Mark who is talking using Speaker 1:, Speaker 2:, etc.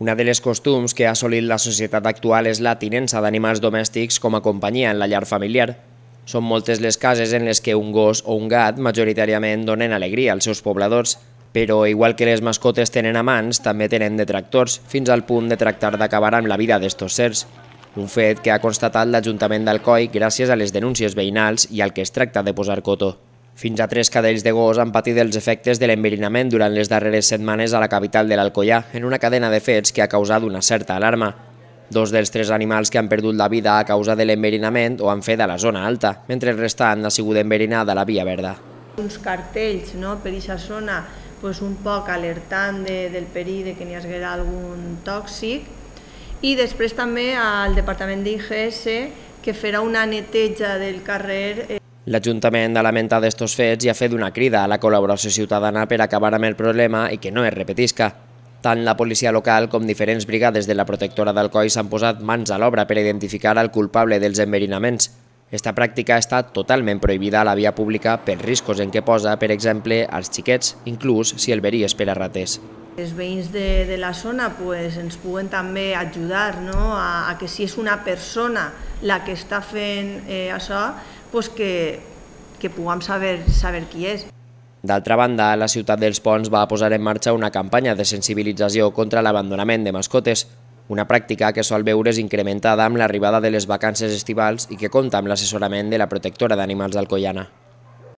Speaker 1: Una de les costums que ha assolit la societat actual és la tinença d'animals domèstics com a companyia en la llar familiar. Són moltes les cases en les que un gos o un gat majoritàriament donen alegria als seus pobladors, però igual que les mascotes tenen amants, també tenen detractors, fins al punt de tractar d'acabar amb la vida d'estos sers. Un fet que ha constatat l'Ajuntament d'Alcoi gràcies a les denúncies veïnals i al que es tracta de posar coto. Fins a tres cadells de gos han patit els efectes de l'enverinament durant les darreres setmanes a la capital de l'Alcoyà, en una cadena de fets que ha causat una certa alarma. Dos dels tres animals que han perdut la vida a causa de l'enverinament ho han fet a la zona alta, mentre el restant ha sigut enverinada a la Via Verda.
Speaker 2: Uns cartells no, per aquesta zona un poc alertant de, del perill de que n'hi haguera algun tòxic i després també al Departament d'IGS que farà una neteja del carrer eh,
Speaker 1: L'Ajuntament ha lamentat estos fets i ha fet una crida a la col·laboració ciutadana per acabar amb el problema i que no es repetisca. Tant la policia local com diferents brigades de la protectora d'Alcoi s'han posat mans a l'obra per identificar el culpable dels enverinaments. Esta pràctica està totalment prohibida a la via pública pels riscos en què posa, per exemple, als xiquets, inclús si el verí és per a rates.
Speaker 2: Els veïns de, de la zona pues, ens puguen també ajudar no? a, a que si és una persona la que està fent eh, això, pues que, que puguem saber, saber qui és.
Speaker 1: D'altra banda, la ciutat dels Ponts va posar en marxa una campanya de sensibilització contra l'abandonament de mascotes, una pràctica que sol veure's incrementada amb l'arribada de les vacances estivals i que compta amb l'assessorament de la protectora d'animals d'Alcoiana.